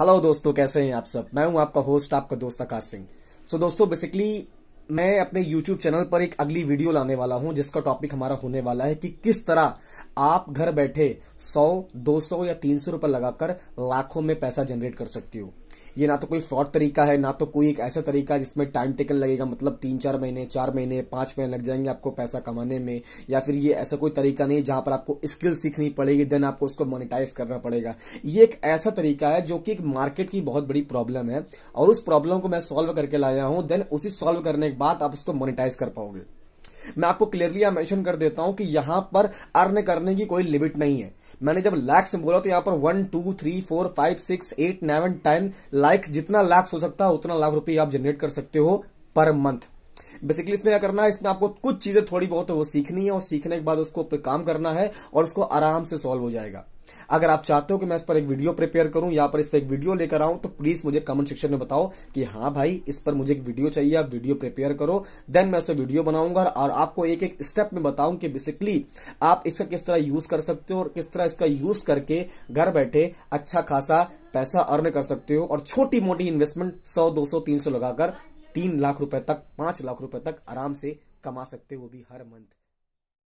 hello दोस्तों कैसे हैं आप सब मैं हूं आपका होस्ट आपका दोस्त आकाश सिंह सो so, दोस्तों बेसिकली मैं अपने यूट्यूब चैनल पर एक अगली वीडियो लाने वाला हूं जिसका टॉपिक हमारा होने वाला है कि किस तरह आप घर बैठे 100, 200 या 300 रुपए लगाकर लाखों में पैसा जनरेट कर सकती हो ये ना तो कोई फ्रॉड तरीका है ना तो कोई एक ऐसा तरीका है जिसमें टाइम टेकन लगेगा मतलब तीन चार महीने चार महीने पांच महीने लग जाएंगे आपको पैसा कमाने में या फिर ये ऐसा कोई तरीका नहीं जहां पर आपको स्किल सीखनी पड़ेगी देन आपको उसको मोनिटाइज करना पड़ेगा ये एक ऐसा तरीका है जो कि एक मार्केट की बहुत बड़ी प्रॉब्लम है और उस प्रॉब्लम को मैं सोल्व करके लाया हूं देन उसी सॉल्व करने के बाद आप उसको मोनिटाइज कर पाओगे मैं आपको क्लियरली यह मेंशन कर देता हूं कि यहां पर अर्न करने की कोई लिमिट नहीं है मैंने जब लैक्स में बोला तो यहाँ पर one two three four five six eight nine ten like जितना लैक्स हो सकता है उतना लाख रुपए आप जनरेट कर सकते हो पर मंथ बेसिकली इसमें क्या करना है इसमें आपको कुछ चीजें थोड़ी बहुत वो सीखनी है और सीखने के बाद उसको काम करना है और उसको आराम से सॉल्व हो जाएगा अगर आप चाहते हो कि मैं इस पर एक वीडियो प्रिपेयर करूं या पर इस पर एक वीडियो लेकर आऊं तो प्लीज मुझे कमेंट सेक्शन में बताओ कि हाँ भाई इस पर मुझे एक वीडियो चाहिए आप वीडियो प्रिपेयर करो देन मैं इस पर वीडियो बनाऊंगा और आपको एक एक स्टेप में बताऊं कि बेसिकली आप इसका किस तरह यूज कर सकते हो और किस तरह इसका यूज करके घर बैठे अच्छा खासा पैसा अर्न कर सकते हो और छोटी मोटी इन्वेस्टमेंट सौ दो सौ तीन सौ लगाकर तीन लाख रुपए तक पांच लाख रुपए तक आराम से कमा सकते हो भी हर मंथ